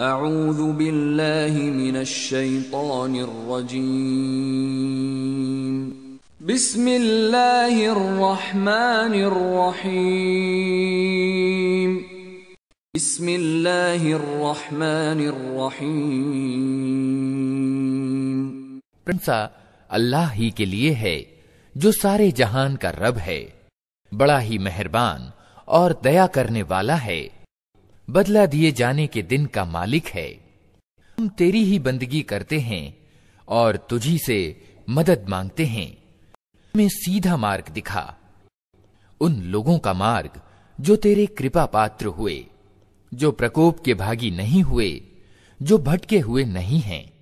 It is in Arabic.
أعوذ بالله من الشيطان الرجيم بسم الله الرحمن الرحيم بسم الله الرحمن الرحيم प्रशंसा अल्लाह ही کے लिए ہے جو سارے جہان کا رب ہے بڑا ہی مہربان اور دیا کرنے والا ہے बदला दिए जाने के दिन का मालिक है हम तेरी ही बंदगी करते हैं और तुझी से मदद मांगते हैं हमें सीधा मार्ग दिखा उन लोगों का मार्ग जो तेरे कृपा पात्र हुए जो प्रकोप के भागी नहीं हुए जो भटके हुए नहीं हैं